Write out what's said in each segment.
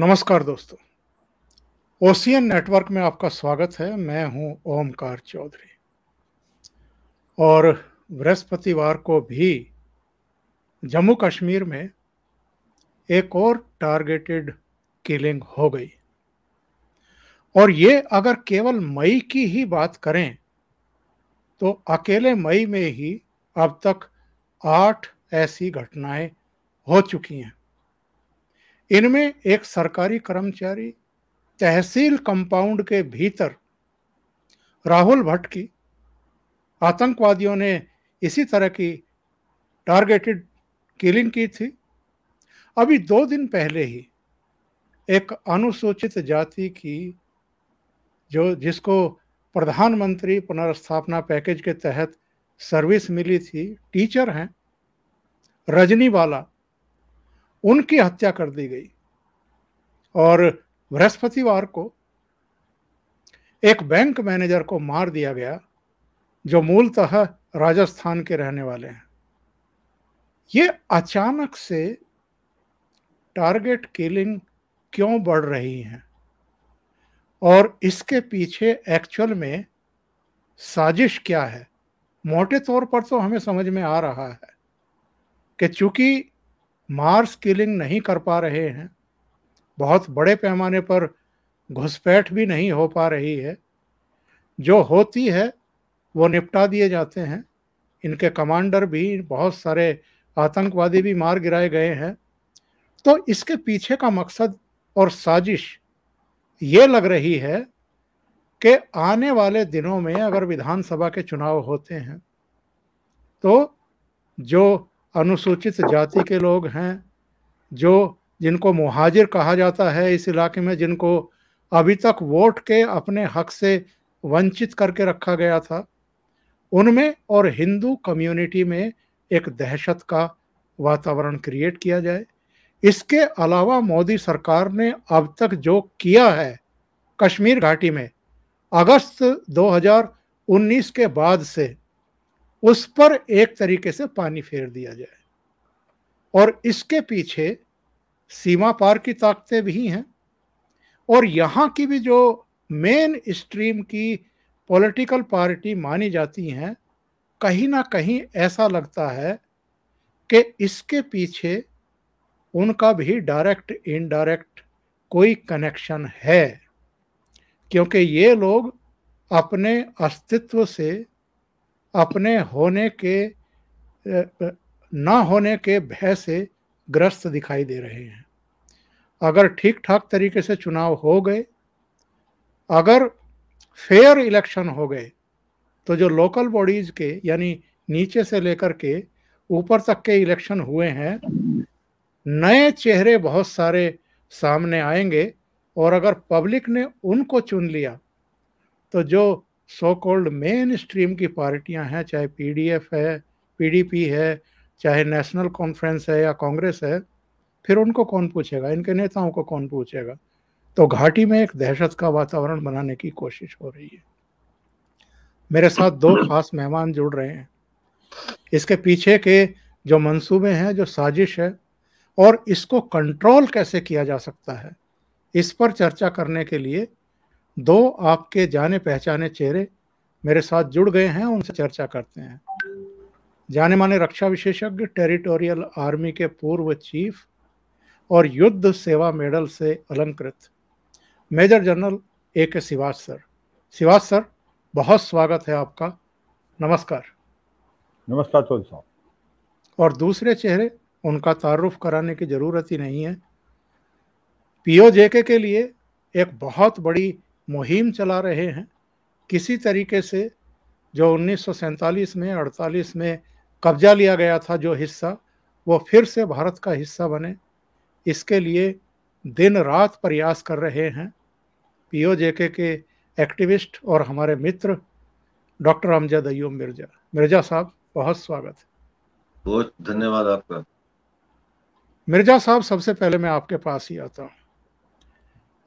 नमस्कार दोस्तों ocean network में आपका स्वागत है मैं हूं ओमकार चौधरी और बृहस्पतिवार को भी जम्मू कश्मीर में एक और टारगेटेड किलिंग हो गई और ये अगर केवल मई की ही बात करें तो अकेले मई में ही अब तक आठ ऐसी घटनाएं हो चुकी हैं इनमें एक सरकारी कर्मचारी तहसील कंपाउंड के भीतर राहुल भट्ट की आतंकवादियों ने इसी तरह की टारगेटेड किलिंग की थी अभी दो दिन पहले ही एक अनुसूचित जाति की जो जिसको प्रधानमंत्री पुनर्स्थापना पैकेज के तहत सर्विस मिली थी टीचर हैं रजनी वाला उनकी हत्या कर दी गई और बृहस्पतिवार को एक बैंक मैनेजर को मार दिया गया जो मूलतः राजस्थान के रहने वाले हैं ये अचानक से टारगेट किलिंग क्यों बढ़ रही हैं और इसके पीछे एक्चुअल में साजिश क्या है मोटे तौर पर तो हमें समझ में आ रहा है कि चूंकि मार्स किलिंग नहीं कर पा रहे हैं बहुत बड़े पैमाने पर घुसपैठ भी नहीं हो पा रही है जो होती है वो निपटा दिए जाते हैं इनके कमांडर भी बहुत सारे आतंकवादी भी मार गिराए गए हैं तो इसके पीछे का मकसद और साजिश ये लग रही है कि आने वाले दिनों में अगर विधानसभा के चुनाव होते हैं तो जो अनुसूचित जाति के लोग हैं जो जिनको मुहाजिर कहा जाता है इस इलाके में जिनको अभी तक वोट के अपने हक से वंचित करके रखा गया था उनमें और हिंदू कम्युनिटी में एक दहशत का वातावरण क्रिएट किया जाए इसके अलावा मोदी सरकार ने अब तक जो किया है कश्मीर घाटी में अगस्त 2019 के बाद से उस पर एक तरीके से पानी फेर दिया जाए और इसके पीछे सीमा पार की ताकतें भी हैं और यहाँ की भी जो मेन स्ट्रीम की पॉलिटिकल पार्टी मानी जाती हैं कहीं ना कहीं ऐसा लगता है कि इसके पीछे उनका भी डायरेक्ट इनडायरेक्ट कोई कनेक्शन है क्योंकि ये लोग अपने अस्तित्व से अपने होने के ना होने के भय से ग्रस्त दिखाई दे रहे हैं अगर ठीक ठाक तरीके से चुनाव हो गए अगर फेयर इलेक्शन हो गए तो जो लोकल बॉडीज़ के यानी नीचे से लेकर के ऊपर तक के इलेक्शन हुए हैं नए चेहरे बहुत सारे सामने आएंगे और अगर पब्लिक ने उनको चुन लिया तो जो सो कॉल्ड मेन स्ट्रीम की पार्टियां हैं चाहे पीडीएफ है पीडीपी है चाहे नेशनल कॉन्फ्रेंस है या कांग्रेस है फिर उनको कौन पूछेगा इनके नेताओं को कौन पूछेगा तो घाटी में एक दहशत का वातावरण बनाने की कोशिश हो रही है मेरे साथ दो खास मेहमान जुड़ रहे हैं इसके पीछे के जो मंसूबे हैं जो साजिश है और इसको कंट्रोल कैसे किया जा सकता है इस पर चर्चा करने के लिए दो आपके जाने पहचाने चेहरे मेरे साथ जुड़ गए हैं उनसे चर्चा करते हैं जाने माने रक्षा विशेषज्ञ टेरिटोरियल आर्मी के पूर्व चीफ और युद्ध सेवा मेडल से अलंकृत मेजर जनरल ए के शिवाज सर शिवाज सर बहुत स्वागत है आपका नमस्कार नमस्कार चौधरी साहब और दूसरे चेहरे उनका तारुफ कराने की ज़रूरत ही नहीं है पीओजेके के लिए एक बहुत बड़ी मुहिम चला रहे हैं किसी तरीके से जो उन्नीस में अड़तालीस में कब्जा लिया गया था जो हिस्सा वो फिर से भारत का हिस्सा बने इसके लिए दिन रात प्रयास कर रहे हैं पीओजेके के एक्टिविस्ट और हमारे मित्र डॉक्टर अमजद अयूब मिर्जा मिर्जा साहब बहुत स्वागत है बहुत धन्यवाद आपका मिर्जा साहब सबसे पहले मैं आपके पास ही आता हूँ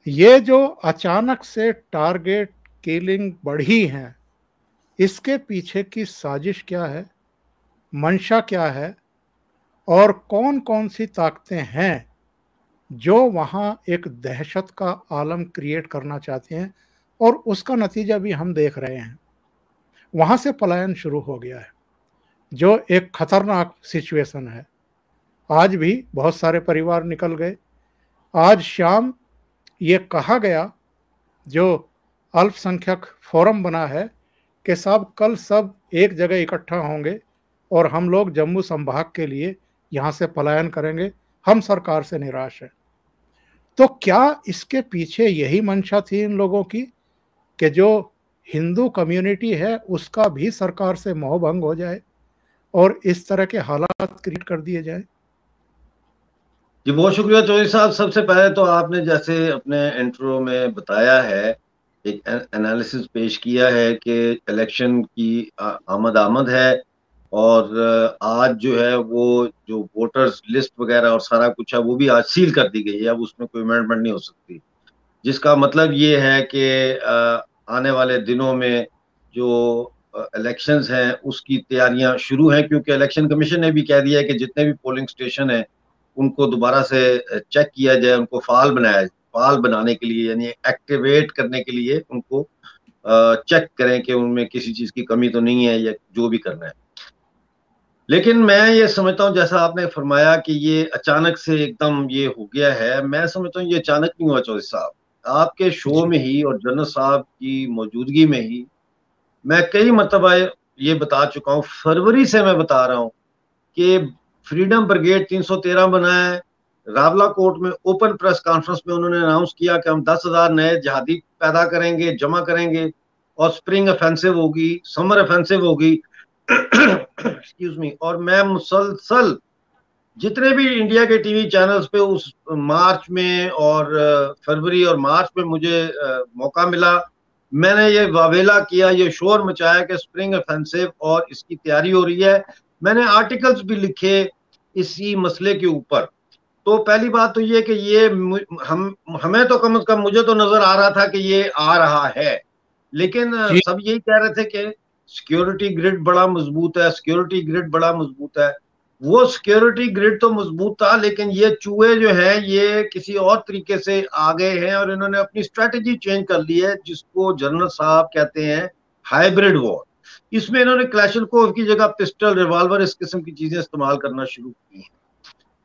ये जो अचानक से टारगेट किलिंग बढ़ी है इसके पीछे की साजिश क्या है मंशा क्या है और कौन कौन सी ताकतें हैं जो वहाँ एक दहशत का आलम क्रिएट करना चाहते हैं और उसका नतीजा भी हम देख रहे हैं वहाँ से पलायन शुरू हो गया है जो एक खतरनाक सिचुएशन है आज भी बहुत सारे परिवार निकल गए आज शाम ये कहा गया जो अल्पसंख्यक फोरम बना है कि सब कल सब एक जगह इकट्ठा होंगे और हम लोग जम्मू संभाग के लिए यहाँ से पलायन करेंगे हम सरकार से निराश हैं तो क्या इसके पीछे यही मंशा थी इन लोगों की कि जो हिंदू कम्युनिटी है उसका भी सरकार से मोहभंग हो जाए और इस तरह के हालात क्रिएट कर दिए जाए जी बहुत शुक्रिया चौधरी साहब सबसे पहले तो आपने जैसे अपने इंटरव्यू में बताया है एक एनालिसिस पेश किया है कि इलेक्शन की आमद आमद है और आज जो है वो जो वोटर्स लिस्ट वगैरह और सारा कुछ है वो भी आज सील कर दी गई है अब उसमें कोई अमेंडमेंट नहीं हो सकती जिसका मतलब ये है कि आने वाले दिनों में जो इलेक्शंस हैं उसकी तैयारियां शुरू हैं क्योंकि इलेक्शन कमीशन ने भी कह दिया है कि जितने भी पोलिंग स्टेशन हैं उनको दोबारा से चेक किया जाए उनको फाल बनाया जाए फाल बनाने के लिए यानी एक्टिवेट करने के लिए उनको चेक करें कि उनमें किसी चीज़ की कमी तो नहीं है या जो भी करना है लेकिन मैं ये समझता हूँ जैसा आपने फरमाया कि ये अचानक से एकदम ये हो गया है मैं समझता हूँ ये अचानक नहीं हुआ चौधरी साहब आपके शो में ही और जनरल साहब की मौजूदगी में ही मैं कई मरतबा ये बता चुका हूँ फरवरी से मैं बता रहा हूँ कि फ्रीडम ब्रिगेड 313 बनाया है रावला कोर्ट में ओपन प्रेस कॉन्फ्रेंस में उन्होंने अनाउंस किया कि हम दस हजार नए जहादी पैदा करेंगे जमा करेंगे और स्प्रिंग ऑफेंसिव होगी समर ऑफेंसिव होगी एक्सक्यूज मी और मैं मुसलसल जितने भी इंडिया के टीवी चैनल्स पे उस मार्च में और फरवरी और मार्च में मुझे मौका मिला मैंने ये वावेला किया ये शोर मचाया कि स्प्रिंग ऑफेंसिव और इसकी तैयारी हो रही है मैंने आर्टिकल्स भी लिखे इसी मसले के ऊपर तो पहली बात तो ये कि ये हम हमें तो कम से कम मुझे तो नजर आ रहा था कि ये आ रहा है लेकिन सब यही कह रहे थे कि सिक्योरिटी ग्रिड बड़ा मजबूत है सिक्योरिटी ग्रिड बड़ा मजबूत है वो सिक्योरिटी ग्रिड तो मजबूत था लेकिन ये चूहे जो है ये किसी और तरीके से आ गए हैं और इन्होंने अपनी स्ट्रेटेजी चेंज कर ली है जिसको जनरल साहब कहते हैं हाइब्रिड वॉर इसमें इन्होंने क्लैशनकोव की जगह पिस्टल रिवॉल्वर इस किस्म की चीजें इस्तेमाल करना शुरू की हैं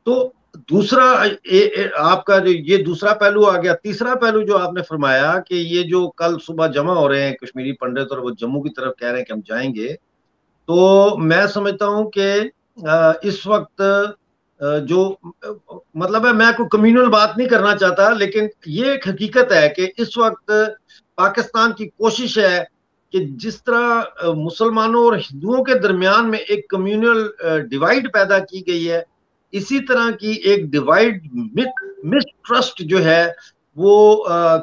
तो दूसरा ए, ए, आपका जो ये दूसरा पहलू आ गया तीसरा पहलू जो आपने फरमाया कि ये जो कल सुबह जमा हो रहे हैं कश्मीरी पंडित और वो जम्मू की तरफ कह रहे हैं कि हम जाएंगे तो मैं समझता हूं कि इस वक्त जो मतलब है मैं कोई कम्युनल बात नहीं करना चाहता लेकिन ये एक हकीकत है कि इस वक्त पाकिस्तान की कोशिश है कि जिस तरह मुसलमानों और हिंदुओं के दरमियान में एक कम्युनल डिवाइड पैदा की गई है इसी तरह की एक डिवाइड मिसट्रस्ट जो है वो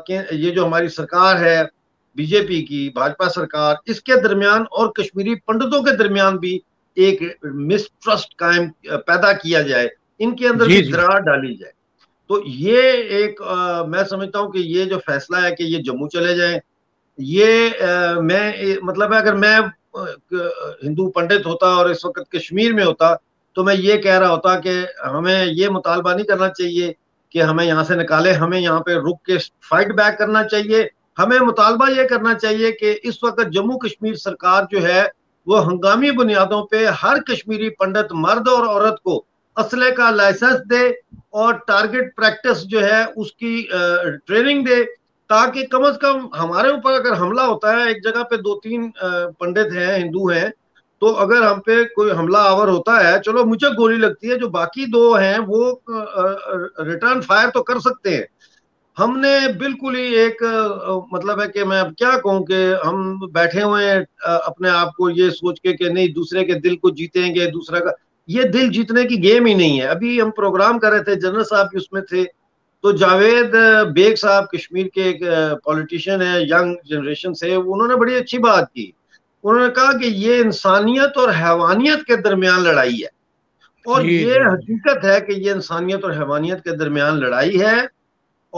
ये जो हमारी सरकार है बीजेपी की भाजपा सरकार इसके दरमियान और कश्मीरी पंडितों के दरमियान भी एक मिसट्रस्ट कायम पैदा किया जाए इनके अंदर भी दरार डाली जाए तो ये एक आ, मैं समझता हूँ कि ये जो फैसला है कि ये जम्मू चले जाए ये आ, मैं मतलब अगर मैं हिंदू पंडित होता और इस वक्त कश्मीर में होता तो मैं ये कह रहा होता कि हमें ये मुतालबा नहीं करना चाहिए कि हमें यहाँ से निकाले हमें यहाँ पे रुक के फाइट बैक करना चाहिए हमें मुतालबा ये करना चाहिए कि इस वक्त जम्मू कश्मीर सरकार जो है वो हंगामी बुनियादों पे हर कश्मीरी पंडित मर्द और औरत को असले का लाइसेंस दे और टारगेट प्रैक्टिस जो है उसकी ट्रेनिंग दे ताकि कम से कम हमारे ऊपर अगर हमला होता है एक जगह पे दो तीन पंडित हैं हिंदू हैं तो अगर हम पे कोई हमला आवर होता है चलो मुझे गोली लगती है जो बाकी दो हैं वो रिटर्न फायर तो कर सकते हैं हमने बिल्कुल ही एक मतलब है कि मैं अब क्या कहूँ कि हम बैठे हुए हैं अपने आप को ये सोच के कि नहीं दूसरे के दिल को जीतेंगे दूसरा का ये दिल जीतने की गेम ही नहीं है अभी हम प्रोग्राम कर रहे थे जनरल साहब भी उसमें थे तो जावेद बेग साहब कश्मीर के एक पॉलिटिशियन है यंग जनरेशन से उन्होंने बड़ी अच्छी बात की उन्होंने कहा कि ये इंसानियत और हैवानियत के दरमियान लड़ाई है और ये, ये हकीकत है कि ये इंसानियत और हैवानियत के दरमियान लड़ाई है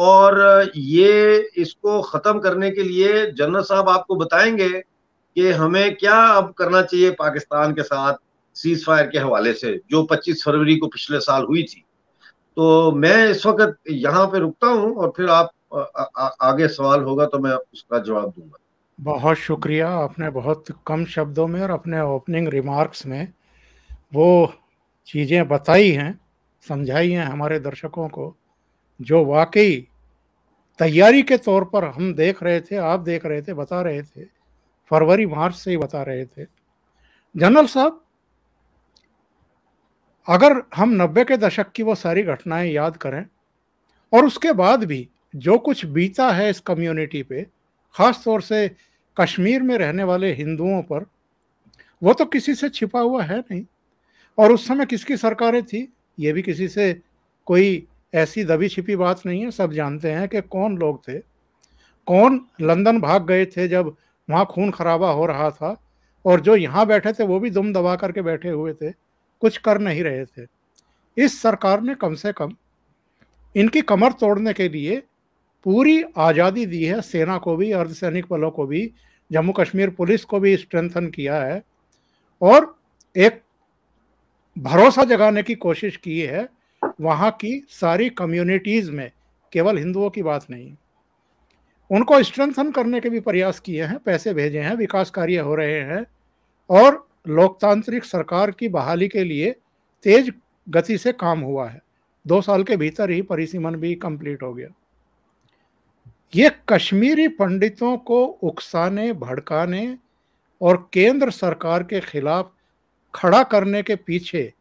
और ये इसको ख़त्म करने के लिए जनरल साहब आपको बताएंगे कि हमें क्या अब करना चाहिए पाकिस्तान के साथ सीज फायर के हवाले से जो 25 फरवरी को पिछले साल हुई थी तो मैं इस वक्त यहाँ पे रुकता हूँ और फिर आप आ, आ, आगे सवाल होगा तो मैं उसका जवाब दूंगा बहुत शुक्रिया आपने बहुत कम शब्दों में और अपने ओपनिंग रिमार्क्स में वो चीज़ें बताई हैं समझाई हैं हमारे दर्शकों को जो वाकई तैयारी के तौर पर हम देख रहे थे आप देख रहे थे बता रहे थे फरवरी मार्च से ही बता रहे थे जनरल साहब अगर हम नब्बे के दशक की वो सारी घटनाएं याद करें और उसके बाद भी जो कुछ बीता है इस कम्युनिटी पे ख़ास तौर से कश्मीर में रहने वाले हिंदुओं पर वो तो किसी से छिपा हुआ है नहीं और उस समय किसकी सरकारें थी ये भी किसी से कोई ऐसी दबी छिपी बात नहीं है सब जानते हैं कि कौन लोग थे कौन लंदन भाग गए थे जब वहाँ खून खराबा हो रहा था और जो यहाँ बैठे थे वो भी दुम दबा करके बैठे हुए थे कुछ कर नहीं रहे थे इस सरकार ने कम से कम इनकी कमर तोड़ने के लिए पूरी आज़ादी दी है सेना को भी अर्धसैनिक बलों को भी जम्मू कश्मीर पुलिस को भी स्ट्रेंथन किया है और एक भरोसा जगाने की कोशिश की है वहाँ की सारी कम्युनिटीज़ में केवल हिंदुओं की बात नहीं उनको स्ट्रेंथन करने के भी प्रयास किए हैं पैसे भेजे हैं विकास कार्य हो रहे हैं और लोकतांत्रिक सरकार की बहाली के लिए तेज गति से काम हुआ है दो साल के भीतर ही परिसीमन भी कंप्लीट हो गया ये कश्मीरी पंडितों को उकसाने भड़काने और केंद्र सरकार के खिलाफ खड़ा करने के पीछे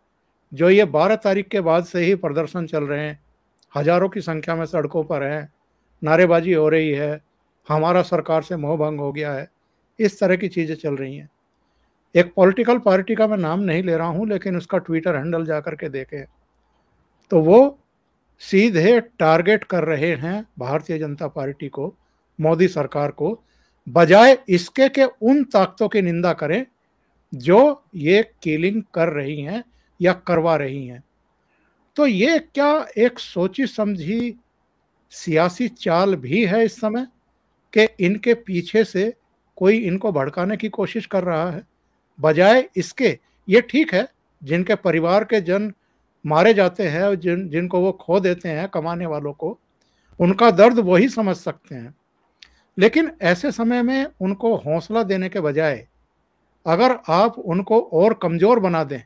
जो ये 12 तारीख के बाद से ही प्रदर्शन चल रहे हैं हजारों की संख्या में सड़कों पर हैं नारेबाजी हो रही है हमारा सरकार से मोहभंग हो गया है इस तरह की चीज़ें चल रही हैं एक पॉलिटिकल पार्टी का मैं नाम नहीं ले रहा हूं लेकिन उसका ट्विटर हैंडल जा कर के देखें तो वो सीधे टारगेट कर रहे हैं भारतीय जनता पार्टी को मोदी सरकार को बजाय इसके के उन ताकतों की निंदा करें जो ये किलिंग कर रही हैं या करवा रही हैं तो ये क्या एक सोची समझी सियासी चाल भी है इस समय कि इनके पीछे से कोई इनको भड़काने की कोशिश कर रहा है बजाय इसके ये ठीक है जिनके परिवार के जन मारे जाते हैं और जिन जिनको वो खो देते हैं कमाने वालों को उनका दर्द वही समझ सकते हैं लेकिन ऐसे समय में उनको हौसला देने के बजाय अगर आप उनको और कमज़ोर बना दें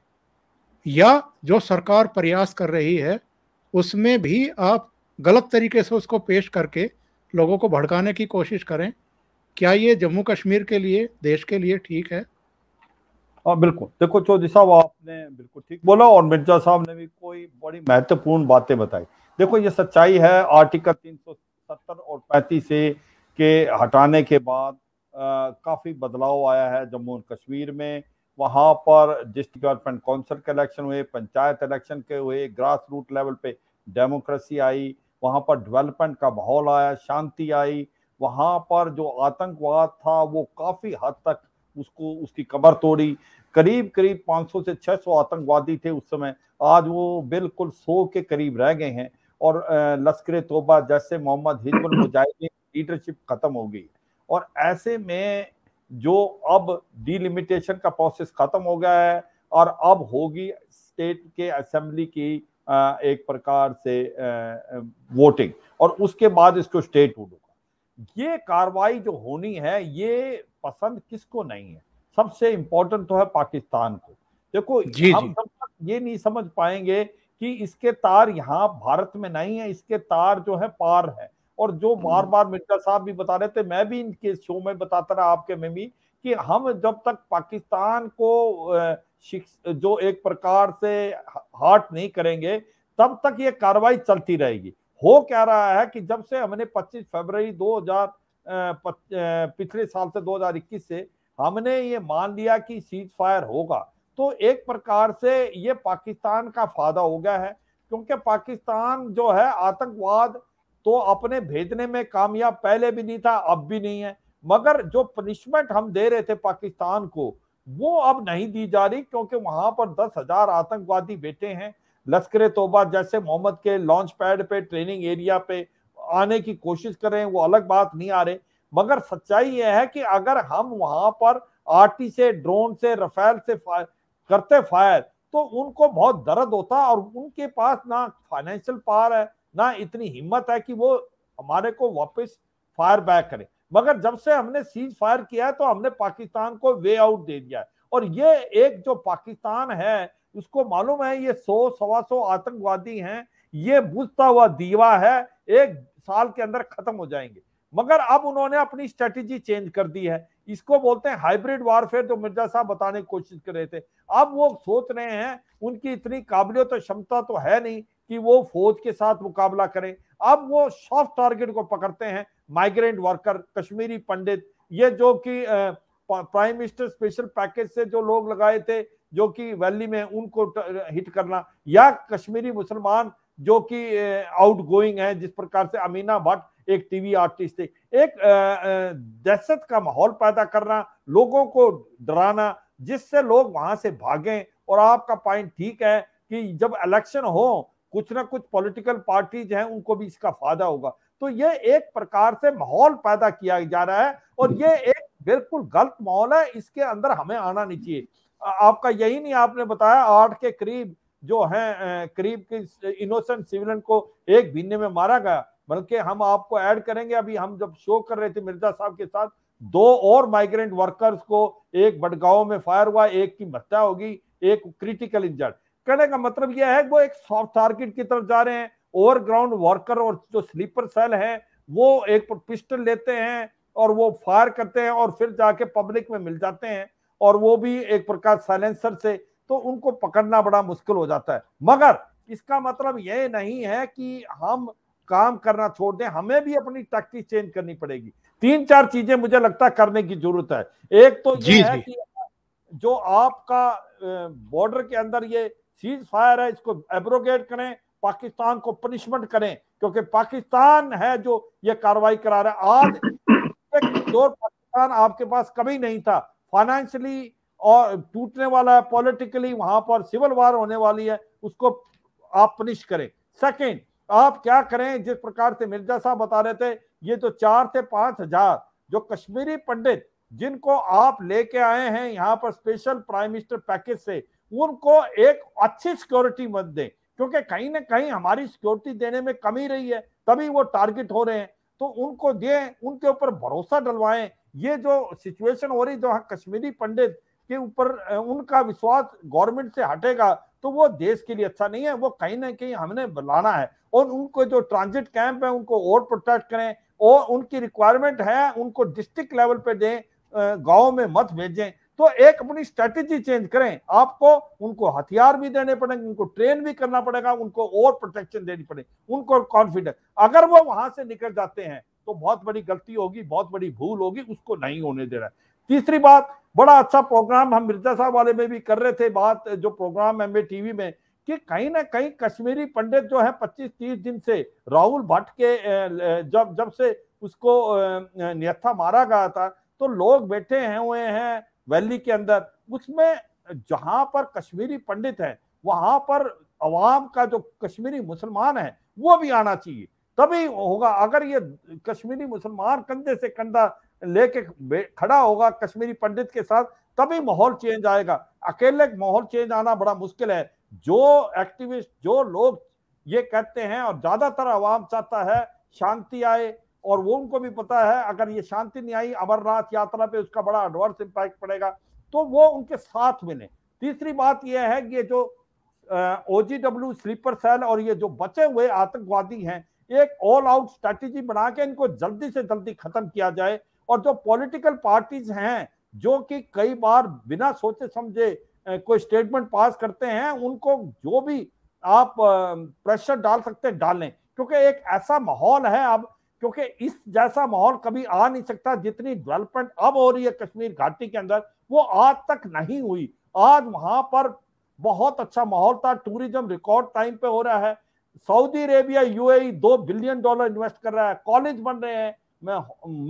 या जो सरकार प्रयास कर रही है उसमें भी आप गलत तरीके से उसको पेश करके लोगों को भड़काने की कोशिश करें क्या ये जम्मू कश्मीर के लिए देश के लिए ठीक है हाँ बिल्कुल देखो चौधरी साहब आपने बिल्कुल ठीक बोला और मिर्जा साहब ने भी कोई बड़ी महत्वपूर्ण बातें बताई देखो ये सच्चाई है आर्टिकल 370 और पैंतीस से के हटाने के बाद काफ़ी बदलाव आया है जम्मू एंड कश्मीर में वहाँ पर डिस्ट्रिक्ट डेवलपमेंट काउंसिल के इलेक्शन हुए पंचायत इलेक्शन के हुए ग्रास रूट लेवल पे डेमोक्रेसी आई वहाँ पर डेवलपमेंट का माहौल आया शांति आई वहाँ पर जो आतंकवाद था वो काफ़ी हद तक उसको उसकी कमर तोड़ी करीब करीब 500 से 600 आतंकवादी थे उस समय आज वो बिल्कुल सौ के करीब रह गए हैं और लश्कर तोबा जैसे मोहम्मद हिजबुल मुजाहिदीन लीडरशिप खत्म हो गई और ऐसे में जो अब डिलिमिटेशन का प्रोसेस खत्म हो गया है और अब होगी स्टेट के असेंबली की एक प्रकार से वोटिंग और उसके बाद इसको स्टेट टूट होगा ये कार्रवाई जो होनी है ये पसंद किसको नहीं है सबसे इम्पोर्टेंट तो है पाकिस्तान को देखो जी, हम जी. तक ये नहीं समझ पाएंगे कि इसके तार यहाँ भारत में नहीं है इसके तार जो है पार है और जो हम्म। बार बार मिर्जा साहब भी बता रहे थे मैं भी इनके शो में बताता रहा आपके में भी कि हम जब तक पाकिस्तान को जो एक प्रकार से हार्ट नहीं करेंगे तब तक ये कार्रवाई चलती रहेगी हो क्या रहा है कि जब से हमने 25 फरवरी पिछले साल से 2021 से हमने ये मान लिया कि सीज फायर होगा तो एक प्रकार से ये पाकिस्तान का फायदा हो गया है क्योंकि पाकिस्तान जो है आतंकवाद तो अपने भेजने में कामयाब पहले भी नहीं था अब भी नहीं है मगर जो पनिशमेंट हम दे रहे थे पाकिस्तान को वो अब नहीं दी जा रही क्योंकि वहां पर दस हजार आतंकवादी बैठे हैं लश्कर तोबा जैसे मोहम्मद के लॉन्च पैड पे ट्रेनिंग एरिया पे आने की कोशिश कर रहे हैं वो अलग बात नहीं आ रहे मगर सच्चाई यह है कि अगर हम वहां पर आरटी से ड्रोन से रफेल से फायर, करते फायर तो उनको बहुत दर्द होता और उनके पास ना फाइनेंशियल पावर है ना इतनी हिम्मत है कि वो हमारे को वापस फायर बैक करें मगर जब से हमने सीज फायर किया है तो हमने पाकिस्तान को वे आउट दे दिया है और ये एक जो पाकिस्तान है उसको मालूम है ये सौ सवा सौ आतंकवादी हैं ये बुझता हुआ दीवा है एक साल के अंदर खत्म हो जाएंगे मगर अब उन्होंने अपनी स्ट्रेटेजी चेंज कर दी है इसको बोलते हैं हाइब्रिड वारफेयर जो मिर्जा साहब बताने की कोशिश कर रहे थे अब वो सोच रहे हैं उनकी इतनी काबिलियत और क्षमता तो है नहीं कि वो फौज के साथ मुकाबला करें अब वो सॉफ्ट टारगेट को पकड़ते हैं माइग्रेंट वर्कर कश्मीरी पंडित ये जो कि प्राइम मिनिस्टर स्पेशल पैकेज से जो लोग लगाए थे जो कि वैली में उनको हिट करना या कश्मीरी मुसलमान जो कि आउट गोइंग है जिस प्रकार से अमीना भट्ट एक टीवी आर्टिस्ट थे एक दहशत का माहौल पैदा करना लोगों को डराना जिससे लोग वहां से भागें और आपका पॉइंट ठीक है कि जब इलेक्शन हो कुछ ना कुछ पॉलिटिकल पार्टीज हैं उनको भी इसका फायदा होगा तो ये एक प्रकार से माहौल पैदा किया जा रहा है और ये एक बिल्कुल गलत माहौल है इसके अंदर हमें आना नहीं चाहिए आपका यही नहीं आपने बताया आठ के करीब जो हैं करीब के इनोसेंट सिविलियन को एक भिन्ने में मारा गया बल्कि हम आपको ऐड करेंगे अभी हम जब शो कर रहे थे मिर्जा साहब के साथ दो और माइग्रेंट वर्कर्स को एक बडगांव में फायर हुआ एक की मत्या होगी एक क्रिटिकल इंजर्ड कहने का मतलब यह है वो एक सॉफ्ट टारगेट की तरफ जा रहे हैं ओवरग्राउंड वर्कर और जो स्लीपर सेल है वो एक पिस्टल लेते हैं और वो फायर करते हैं और फिर जाके पब्लिक में मिल जाते हैं और वो भी एक प्रकार साइलेंसर से तो उनको पकड़ना बड़ा मुश्किल हो जाता है मगर इसका मतलब यह नहीं है कि हम काम करना छोड़ दें हमें भी अपनी टैक्टिस चेंज करनी पड़ेगी तीन चार चीजें मुझे लगता है करने की जरूरत है एक तो ये है कि जो आपका बॉर्डर के अंदर ये सीज फायर है इसको एब्रोगेट करें पाकिस्तान को पनिशमेंट करें क्योंकि पाकिस्तान है जो ये कार्रवाई करा रहा है आज पाकिस्तान आपके पास कभी नहीं था फाइनेंशियली और टूटने वाला है पॉलिटिकली वहां पर सिविल वार होने वाली है उसको आप पनिश करें सेकेंड आप क्या करें जिस प्रकार से मिर्जा साहब बता रहे थे ये तो चार से पांच हजार जो कश्मीरी पंडित जिनको आप लेके आए हैं यहाँ पर स्पेशल प्राइम मिनिस्टर पैकेज से उनको एक अच्छी सिक्योरिटी मत दें क्योंकि कहीं ना कहीं हमारी सिक्योरिटी देने में कमी रही है तभी वो टारगेट हो रहे हैं तो उनको दें उनके ऊपर भरोसा डलवाएं ये जो सिचुएशन हो रही जो हाँ कश्मीरी पंडित के ऊपर उनका विश्वास गवर्नमेंट से हटेगा तो वो देश के लिए अच्छा नहीं है वो कहीं ना कहीं हमने लाना है और उनको जो ट्रांजिट कैंप है उनको और प्रोटेक्ट करें और उनकी रिक्वायरमेंट है उनको डिस्ट्रिक्ट लेवल पे दें गाँव में मत भेजें तो एक अपनी स्ट्रेटेजी चेंज करें आपको उनको हथियार भी देने पड़ेंगे उनको ट्रेन भी करना पड़ेगा उनको और प्रोटेक्शन देनी पड़ेगी उनको कॉन्फिडेंस अगर वो वहां से निकल जाते हैं तो बहुत बड़ी गलती होगी बहुत बड़ी भूल होगी उसको नहीं होने दे रहा है तीसरी बात बड़ा अच्छा प्रोग्राम हम मिर्जा साहब वाले में भी कर रहे थे बात जो प्रोग्राम एम टीवी में कि कहीं ना कहीं कश्मीरी पंडित जो है 25-30 दिन से राहुल भट्ट के जब जब से उसको नियथा मारा गया था तो लोग बैठे हैं हुए हैं वैली के अंदर उसमें जहां पर कश्मीरी पंडित है वहां पर अवाम का जो कश्मीरी मुसलमान है वो भी आना चाहिए तभी होगा अगर ये कश्मीरी मुसलमान कंधे से कंधा लेके खड़ा होगा कश्मीरी पंडित के साथ तभी माहौल चेंज आएगा अकेले माहौल चेंज आना बड़ा मुश्किल है जो एक्टिविस्ट जो लोग ये कहते हैं और ज्यादातर आवाम चाहता है शांति आए और वो उनको भी पता है अगर ये शांति नहीं आई अमरनाथ यात्रा पे उसका बड़ा एडवर्स इम्पैक्ट पड़ेगा तो वो उनके साथ मिले तीसरी बात यह है कि ये जो O G W sleeper cell और ये जो बचे हुए आतंकवादी हैं एक ऑल आउट स्ट्रैटेजी बना के इनको जल्दी से जल्दी खत्म किया जाए और जो पॉलिटिकल पार्टीज हैं जो कि कई बार बिना सोचे समझे कोई स्टेटमेंट पास करते हैं उनको जो भी आप प्रेशर डाल सकते हैं डालें क्योंकि एक ऐसा माहौल है अब क्योंकि इस जैसा माहौल कभी आ नहीं सकता जितनी डेवलपमेंट अब हो रही है कश्मीर घाटी के अंदर वो आज तक नहीं हुई आज वहां पर बहुत अच्छा माहौल था टूरिज्म रिकॉर्ड टाइम पे हो रहा है सऊदी अरेबिया यूएई दो बिलियन डॉलर इन्वेस्ट कर रहा है कॉलेज बन रहे हैं मैं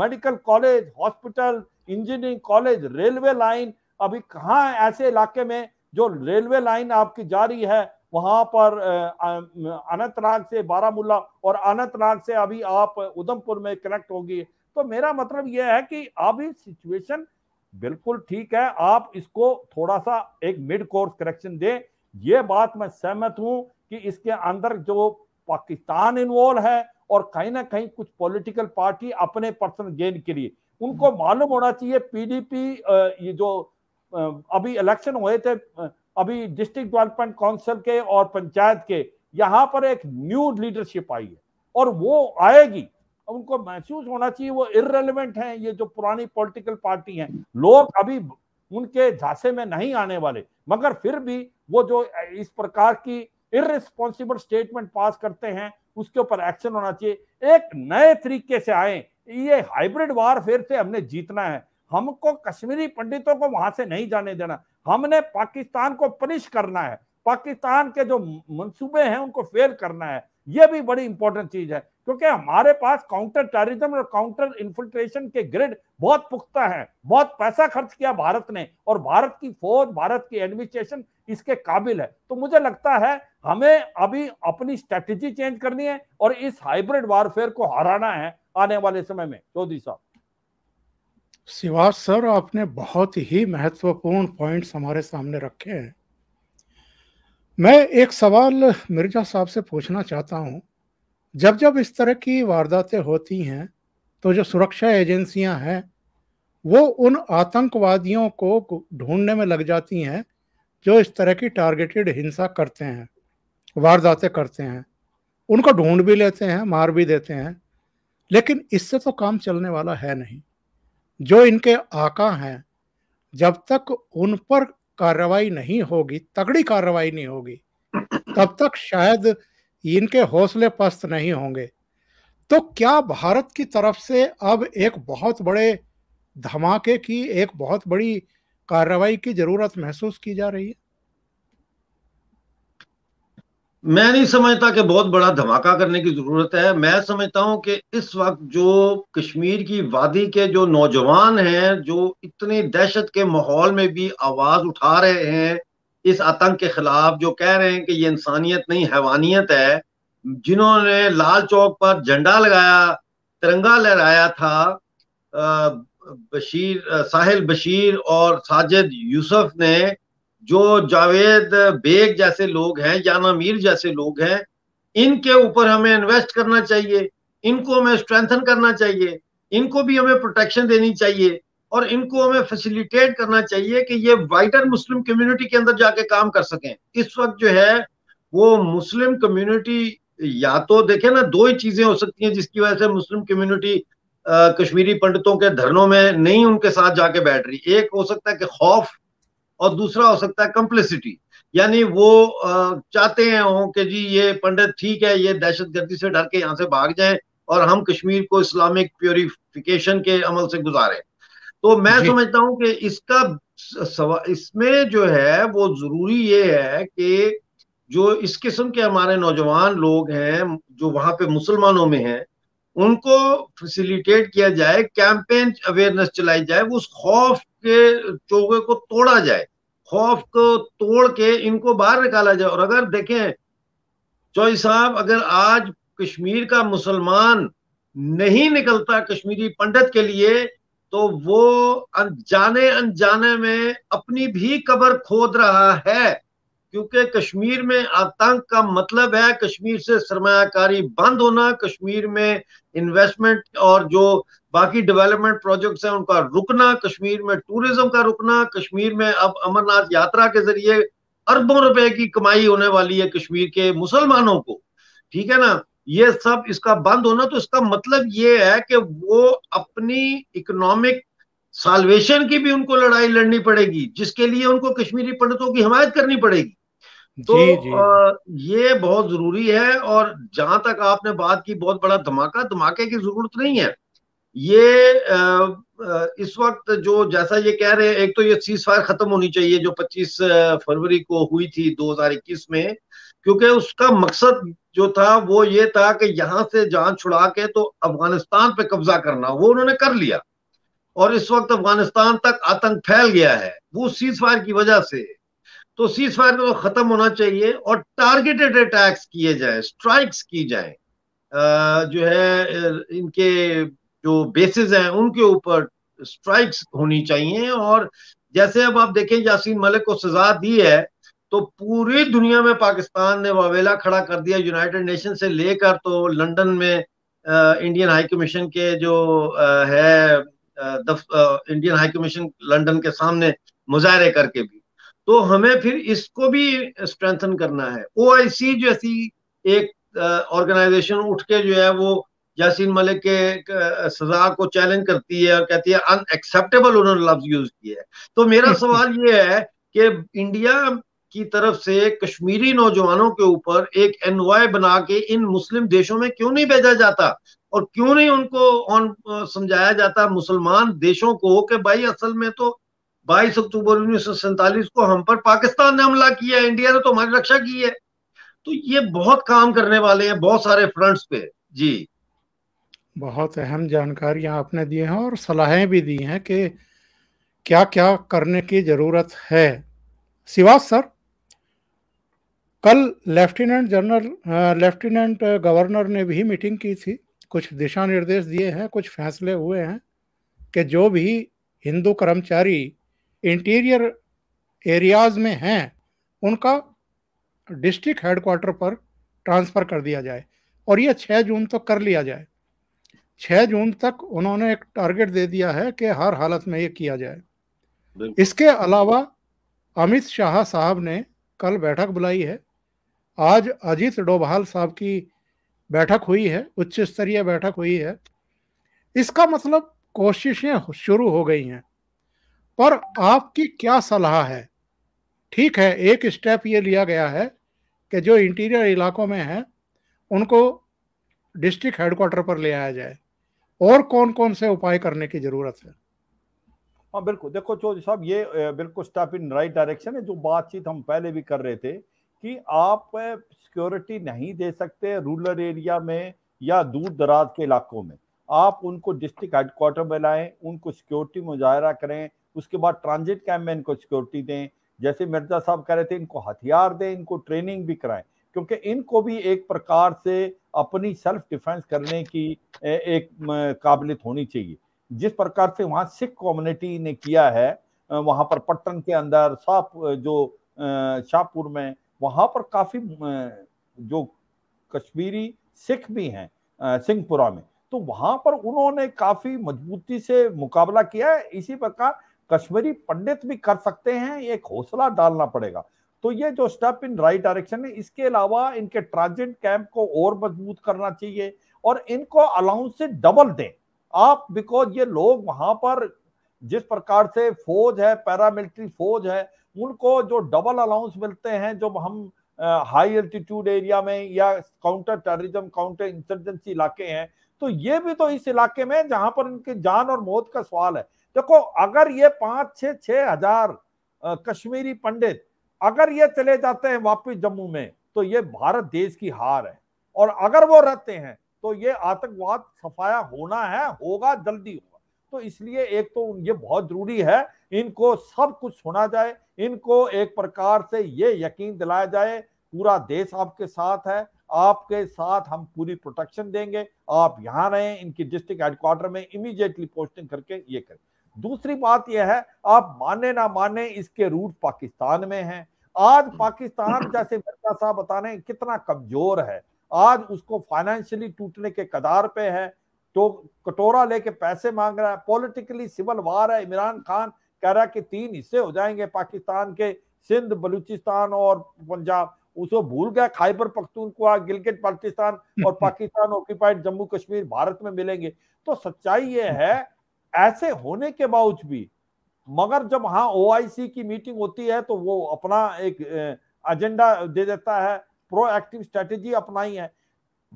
medical college hospital engineering college railway line अभी कहाँ ऐसे इलाके में जो रेलवे लाइन आपकी रही है वहां पर अनंतनाग से बारामूला और अनंतनाग से अभी आप उधमपुर में कनेक्ट होगी तो मेरा मतलब यह है कि अभी सिचुएशन बिल्कुल ठीक है आप इसको थोड़ा सा एक मिड कोर्स करेक्शन दें ये बात मैं सहमत हूं कि इसके अंदर जो पाकिस्तान इन्वॉल्व है और कहीं ना कहीं कुछ पॉलिटिकल पार्टी अपने पर्सनल गेन के लिए उनको हम्म। मालूम होना चाहिए पीडीपी ये जो अभी इलेक्शन हुए थे अभी डिस्ट्रिक्ट डेवलपमेंट काउंसिल के और पंचायत के यहाँ पर एक न्यू लीडरशिप आई है और वो आएगी उनको महसूस होना चाहिए वो इरेलीवेंट हैं ये जो पुरानी पॉलिटिकल पार्टी हैं लोग अभी उनके झांसे में नहीं आने वाले मगर फिर भी वो जो इस प्रकार की इनरेस्पॉन्सिबल स्टेटमेंट पास करते हैं उसके ऊपर एक्शन होना चाहिए एक नए तरीके से आए ये हाइब्रिड वारफेयर से हमने जीतना है हमको कश्मीरी पंडितों को वहां से नहीं जाने देना हमने पाकिस्तान को पनिश करना है पाकिस्तान के जो मंसूबे हैं उनको फेल करना है यह भी बड़ी इंपॉर्टेंट चीज है क्योंकि हमारे पास काउंटर टेररिज्म और काउंटर इन्फिल्ट्रेशन के ग्रिड बहुत पुख्ता है बहुत पैसा खर्च किया भारत ने और भारत की फौज भारत की एडमिनिस्ट्रेशन इसके काबिल है तो मुझे लगता है हमें अभी अपनी स्ट्रेटेजी चेंज करनी है और इस हाइब्रिड वारफेयर को हराना है आने वाले समय में चौधरी साहब शिवाज सर आपने बहुत ही महत्वपूर्ण पॉइंट्स हमारे सामने रखे हैं मैं एक सवाल मिर्जा साहब से पूछना चाहता हूं जब जब इस तरह की वारदातें होती हैं तो जो सुरक्षा एजेंसियां हैं वो उन आतंकवादियों को ढूंढने में लग जाती हैं जो इस तरह की टारगेटेड हिंसा करते हैं वारदातें करते हैं उनको ढूंढ भी लेते हैं मार भी देते हैं लेकिन इससे तो काम चलने वाला है नहीं जो इनके आका हैं जब तक उन पर कार्रवाई नहीं होगी तगड़ी कार्रवाई नहीं होगी तब तक शायद इनके हौसले पस्त नहीं होंगे तो क्या भारत की तरफ से अब एक बहुत बड़े धमाके की एक बहुत बड़ी कार्रवाई की जरूरत महसूस की जा रही है मैं नहीं समझता कि बहुत बड़ा धमाका करने की जरूरत है मैं समझता हूं कि इस वक्त जो कश्मीर की वादी के जो नौजवान हैं जो इतने दहशत के माहौल में भी आवाज उठा रहे हैं इस आतंक के खिलाफ जो कह रहे हैं कि ये इंसानियत नहीं हैवानियत है जिन्होंने लाल चौक पर झंडा लगाया तिरंगा लहराया था बशीर साहिल बशीर और साजिद यूसुफ ने जो जावेद बेग जैसे लोग हैं जाना मीर जैसे लोग हैं इनके ऊपर हमें इन्वेस्ट करना चाहिए इनको हमें स्ट्रेंथन करना चाहिए इनको भी हमें प्रोटेक्शन देनी चाहिए और इनको हमें फैसिलिटेट करना चाहिए कि ये वाइडर मुस्लिम कम्युनिटी के अंदर जाके काम कर सकें इस वक्त जो है वो मुस्लिम कम्युनिटी या तो देखे ना दो ही चीजें हो सकती हैं जिसकी वजह से मुस्लिम कम्युनिटी कश्मीरी पंडितों के धरनों में नहीं उनके साथ जाके बैठ रही एक हो सकता है कि खौफ और दूसरा हो सकता है कंप्लिसिटी यानी वो चाहते हैं हो कि जी ये पंडित ठीक है ये दहशत गर्दी से डर के यहाँ से भाग जाए और हम कश्मीर को इस्लामिक प्योरिफिकेशन के अमल से गुजारे तो मैं समझता हूँ कि इसका इसमें जो है वो जरूरी ये है कि जो इस किस्म के हमारे नौजवान लोग हैं जो वहां पे मुसलमानों में हैं उनको फैसिलिटेट किया जाए कैंपेन अवेयरनेस चलाई जाए उस खौफ के चोगे को तोड़ा जाए खौफ को तोड़ के इनको बाहर निकाला जाए और अगर देखें चौधरी साहब अगर आज कश्मीर का मुसलमान नहीं निकलता कश्मीरी पंडित के लिए तो वो अनजाने अनजाने में अपनी भी कबर खोद रहा है क्योंकि कश्मीर में आतंक का मतलब है कश्मीर से सरमाकारी बंद होना कश्मीर में इन्वेस्टमेंट और जो बाकी डेवलपमेंट प्रोजेक्ट्स हैं उनका रुकना कश्मीर में टूरिज्म का रुकना कश्मीर में अब अमरनाथ यात्रा के जरिए अरबों रुपए की कमाई होने वाली है कश्मीर के मुसलमानों को ठीक है ना ये सब इसका बंद होना तो इसका मतलब ये है कि वो अपनी इकोनॉमिक साल्वेशन की भी उनको लड़ाई लड़नी पड़ेगी जिसके लिए उनको कश्मीरी पंडितों की हिमायत करनी पड़ेगी तो जी, जी. आ, ये बहुत जरूरी है और जहां तक आपने बात की बहुत बड़ा धमाका धमाके की जरूरत नहीं है ये आ, आ, इस वक्त जो जैसा ये कह रहे हैं एक तो ये सीज फायर खत्म होनी चाहिए जो 25 फरवरी को हुई थी 2021 में क्योंकि उसका मकसद जो था वो ये था कि यहाँ से जान छुड़ा के तो अफगानिस्तान पे कब्जा करना वो उन्होंने कर लिया और इस वक्त अफगानिस्तान तक आतंक फैल गया है वो सीज फायर की वजह से तो सीज फायर तो खत्म होना चाहिए और टारगेटेड अटैक्स किए जाए स्ट्राइक्स की जाए जो है इनके जो बेसिस हैं उनके ऊपर स्ट्राइक्स होनी चाहिए और जैसे अब आप देखें यासीन मलिक को सजा दी है तो पूरी दुनिया में पाकिस्तान ने वावेला खड़ा कर दिया यूनाइटेड नेशन से लेकर तो लंदन में आ, इंडियन हाई कमीशन के जो आ, है आ, दफ, इंडियन हाई कमीशन लंदन के सामने मुजाहरे करके भी तो हमें फिर इसको भी स्ट्रेंथन करना है ओ जैसी एक ऑर्गेनाइजेशन उठ के जो है वो यासीन मलिक के सजा को चैलेंज करती है और कहती है अनएक्सेप्टेबल उन्होंने लफ्ज यूज किया है तो मेरा सवाल ये है कि इंडिया की तरफ से कश्मीरी नौजवानों के ऊपर एक एनवाय बना के इन मुस्लिम देशों में क्यों नहीं भेजा जाता और क्यों नहीं उनको ऑन समझाया जाता मुसलमान देशों को कि भाई असल में तो बाईस अक्टूबर उन्नीस को हम पर पाकिस्तान ने हमला किया है इंडिया ने तो हमारी रक्षा की है तो ये बहुत काम करने वाले हैं बहुत सारे फ्रंट्स पे जी बहुत अहम जानकारियां आपने दी हैं और सलाहें भी दी हैं कि क्या क्या करने की जरूरत है शिवाज सर कल लेफ्टिनेंट जनरल लेफ्टिनेंट गवर्नर ने भी मीटिंग की थी कुछ दिशा निर्देश दिए हैं कुछ फैसले हुए हैं कि जो भी हिंदू कर्मचारी इंटीरियर एरियाज में हैं उनका डिस्ट्रिक्ट हेडक्वार्टर पर ट्रांसफ़र कर दिया जाए और ये छः जून तक तो कर लिया जाए छः जून तक उन्होंने एक टारगेट दे दिया है कि हर हालत में ये किया जाए इसके अलावा अमित शाह साहब ने कल बैठक बुलाई है आज अजीत डोभाल साहब की बैठक हुई है उच्च स्तरीय बैठक हुई है इसका मतलब कोशिशें शुरू हो गई हैं पर आपकी क्या सलाह है ठीक है एक स्टेप ये लिया गया है कि जो इंटीरियर इलाकों में है उनको डिस्ट्रिक्ट हेडक्वार्टर पर ले आया जाए और कौन कौन से उपाय करने की ज़रूरत है हाँ बिल्कुल देखो चौधरी साहब ये बिल्कुल स्टेप इन राइट डायरेक्शन है जो बातचीत हम पहले भी कर रहे थे कि आप सिक्योरिटी नहीं दे सकते रूरल एरिया में या दूर दराज के इलाकों में आप उनको डिस्ट्रिक्ट हेडक्वार्टर में लाएं उनको सिक्योरिटी मुजाहरा करें उसके बाद ट्रांजिट कैम्प में इनको सिक्योरिटी दें जैसे मिर्जा साहब कह रहे थे इनको हथियार दें इनको ट्रेनिंग भी कराएं क्योंकि इनको भी एक प्रकार से अपनी सेल्फ डिफेंस करने की एक काबिलियत होनी चाहिए जिस प्रकार से वहाँ सिख कम्युनिटी ने किया है वहाँ पर पट्टन के अंदर साफ जो शाहपुर में वहाँ पर काफ़ी जो कश्मीरी सिख भी हैं सिंहपुरा में तो वहाँ पर उन्होंने काफ़ी मजबूती से मुकाबला किया है इसी प्रकार कश्मीरी पंडित भी कर सकते हैं एक हौसला डालना पड़ेगा तो ये जो स्टेप इन राइट डायरेक्शन है इसके अलावा इनके ट्रांजिट कैंप को और मजबूत करना चाहिए और इनको अलाउंस से डबल दें आप बिकॉज ये लोग वहां पर जिस प्रकार से फौज है पैरामिलिट्री फौज है उनको जो डबल अलाउंस मिलते हैं जब हम हाई एल्टीट्यूड एरिया में या काउंटर टेररिज्म काउंटर इंसर्जेंसी इलाके हैं तो ये भी तो इस इलाके में जहां पर इनकी जान और मौत का सवाल है देखो अगर ये पांच छह छह हजार कश्मीरी पंडित अगर ये चले जाते हैं वापस जम्मू में तो ये भारत देश की हार है और अगर वो रहते हैं तो ये आतंकवाद सफाया होना है होगा जल्दी होगा तो इसलिए एक तो ये बहुत जरूरी है इनको सब कुछ सुना जाए इनको एक प्रकार से ये यकीन दिलाया जाए पूरा देश आपके साथ है आपके साथ हम पूरी प्रोटेक्शन देंगे आप यहाँ रहें इनकी डिस्ट्रिक्ट हेडक्वार्टर में इमीडिएटली पोस्टिंग करके ये करें दूसरी बात यह है आप माने ना माने इसके रूट पाकिस्तान में हैं आज पाकिस्तान जैसे मिर्जा साहब बता रहे कितना कमजोर है आज उसको फाइनेंशियली टूटने के कदार पे है तो कटोरा लेके पैसे मांग रहा है पॉलिटिकली सिविल वार है इमरान खान कह रहा है कि तीन हिस्से हो जाएंगे पाकिस्तान के सिंध बलूचिस्तान और पंजाब उसको भूल गया खाइबर पख्तूनख्वा गिलगित बल्टिस्तान और पाकिस्तान ऑक्यूपाइड जम्मू कश्मीर भारत में मिलेंगे तो सच्चाई ये है ऐसे होने के बावजूद भी मगर जब हाँ ओ की मीटिंग होती है तो वो अपना एक एजेंडा दे देता है प्रोएक्टिव स्ट्रेटेजी अपनाई है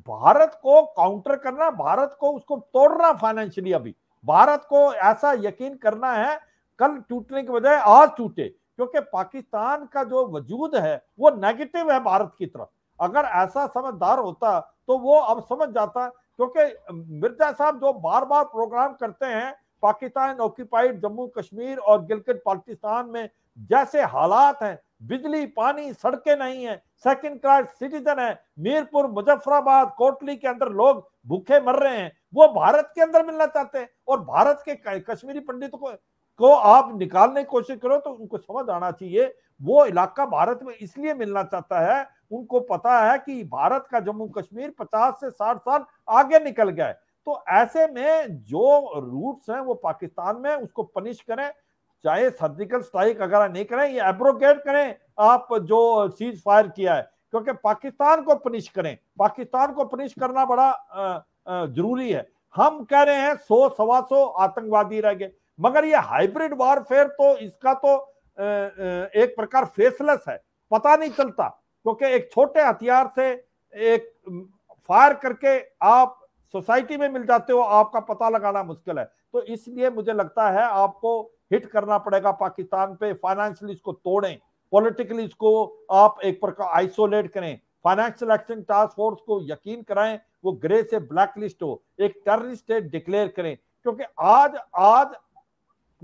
भारत को काउंटर करना भारत को उसको तोड़ना फाइनेंशियली अभी भारत को ऐसा यकीन करना है कल टूटने के बजाय आज टूटे क्योंकि पाकिस्तान का जो वजूद है वो नेगेटिव है भारत की तरफ अगर ऐसा समझदार होता तो वो अब समझ जाता क्योंकि मिर्जा साहब जो बार बार प्रोग्राम करते हैं पाकिस्तान ऑक्यूपाइड जम्मू कश्मीर और गिलगित पाकिस्तान में जैसे हालात हैं बिजली पानी सड़कें नहीं है सेकंड क्लास सिटीजन है मीरपुर मुजफ्फराबाद कोटली के अंदर लोग भूखे मर रहे हैं वो भारत के अंदर मिलना चाहते हैं और भारत के कश्मीरी पंडित को को आप निकालने की कोशिश करो तो उनको समझ आना चाहिए वो इलाका भारत में इसलिए मिलना चाहता है उनको पता है कि भारत का जम्मू कश्मीर 50 से 60 साल आगे निकल गया है तो ऐसे में जो रूट्स हैं वो पाकिस्तान में उसको पनिश करें चाहे सर्जिकल स्ट्राइक अगर नहीं करें ये एब्रोकेट करें आप जो सीज फायर किया है क्योंकि पाकिस्तान को पनिश करें पाकिस्तान को पनिश करना बड़ा जरूरी है हम कह रहे हैं सौ सवा सौ आतंकवादी रह गए मगर ये हाइब्रिड वारफेयर तो इसका तो एक प्रकार फेसलेस है पता नहीं चलता क्योंकि एक छोटे हथियार से एक फायर करके आप सोसाइटी में मिल जाते हो आपका पता लगाना मुश्किल है तो इसलिए मुझे लगता है आपको हिट करना पड़ेगा पाकिस्तान पे फाइनेंशियली इसको तोड़ें पॉलिटिकली इसको आप एक प्रकार आइसोलेट करें फाइनेंशियल एक्शन टास्क फोर्स को यकीन कराएं वो ग्रे से ब्लैक लिस्ट हो एक टेररिस्ट स्टेट डिक्लेयर करें क्योंकि आज आज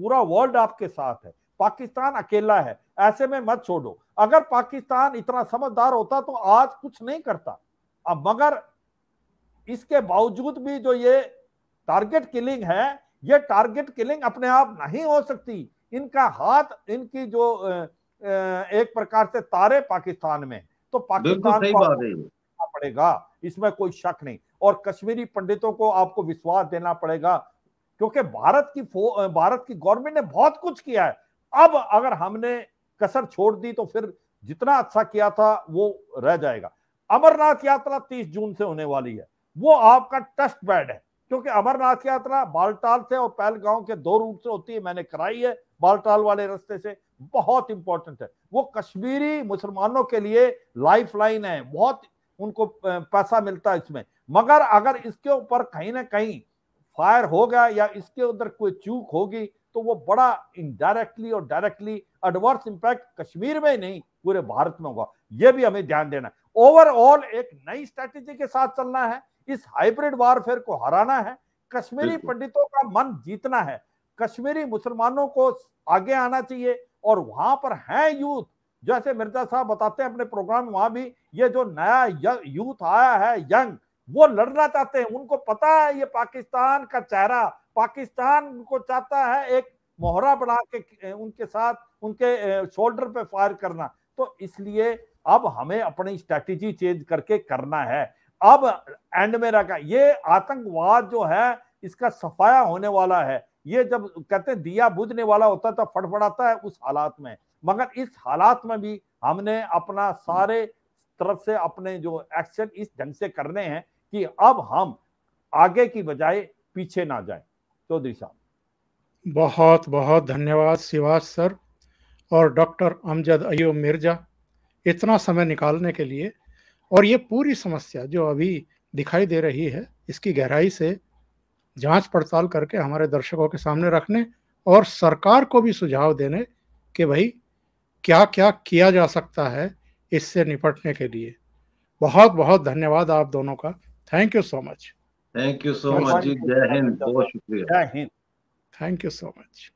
पूरा वर्ल्ड आपके साथ है पाकिस्तान अकेला है ऐसे में मत छोड़ो अगर पाकिस्तान इतना समझदार होता तो आज कुछ नहीं करता अब मगर इसके बावजूद भी जो ये टारगेट किलिंग है ये टारगेट किलिंग अपने आप नहीं हो सकती इनका हाथ इनकी जो एक प्रकार से तारे पाकिस्तान में तो पाकिस्तान को पड़ेगा इसमें कोई शक नहीं और कश्मीरी पंडितों को आपको विश्वास देना पड़ेगा क्योंकि भारत की भारत की गवर्नमेंट ने बहुत कुछ किया है अब अगर हमने कसर छोड़ दी तो फिर जितना अच्छा किया था वो रह जाएगा अमरनाथ यात्रा 30 जून से होने वाली है वो आपका टेस्ट बेड है क्योंकि अमरनाथ यात्रा बालटाल से और पहलगांव के दो रूट से होती है मैंने कराई है बालटाल वाले रास्ते से बहुत इंपॉर्टेंट है वो कश्मीरी मुसलमानों के लिए लाइफ लाइन है बहुत उनको पैसा मिलता है इसमें मगर अगर इसके ऊपर कहीं ना कहीं फायर होगा या इसके उधर कोई चूक होगी तो वो बड़ा इनडायरेक्टली और डायरेक्टली एडवर्स इंपैक्ट कश्मीर में ही नहीं पूरे भारत में होगा ये भी हमें ध्यान देना ओवरऑल एक नई स्ट्रैटेजी के साथ चलना है इस हाइब्रिड वारफेयर को हराना है कश्मीरी पंडितों का मन जीतना है कश्मीरी मुसलमानों को आगे आना चाहिए और वहां पर है यूथ जैसे मिर्जा साहब बताते हैं अपने प्रोग्राम वहां भी ये जो नया यूथ आया है यंग वो लड़ना चाहते हैं उनको पता है ये पाकिस्तान का चेहरा पाकिस्तान को चाहता है एक मोहरा बना के उनके साथ उनके शोल्डर पे फायर करना तो इसलिए अब हमें अपनी स्ट्रैटेजी चेंज करके करना है अब एंड में रखा ये आतंकवाद जो है इसका सफाया होने वाला है ये जब कहते हैं दिया बुझने वाला होता है तो फटफड़ाता है उस हालात में मगर इस हालात में भी हमने अपना सारे तरफ से अपने जो एक्शन इस ढंग से करने हैं कि अब हम आगे की बजाय पीछे ना जाए चौधरी साहब बहुत बहुत धन्यवाद शिवाज सर और डॉक्टर अमजद अयो मिर्जा इतना समय निकालने के लिए और ये पूरी समस्या जो अभी दिखाई दे रही है इसकी गहराई से जांच पड़ताल करके हमारे दर्शकों के सामने रखने और सरकार को भी सुझाव देने कि भाई क्या क्या किया जा सकता है इससे निपटने के लिए बहुत बहुत धन्यवाद आप दोनों का thank you so much thank you so much जी जय हिंद बहुत शुक्रिया जय हिंद थैंक यू सो मच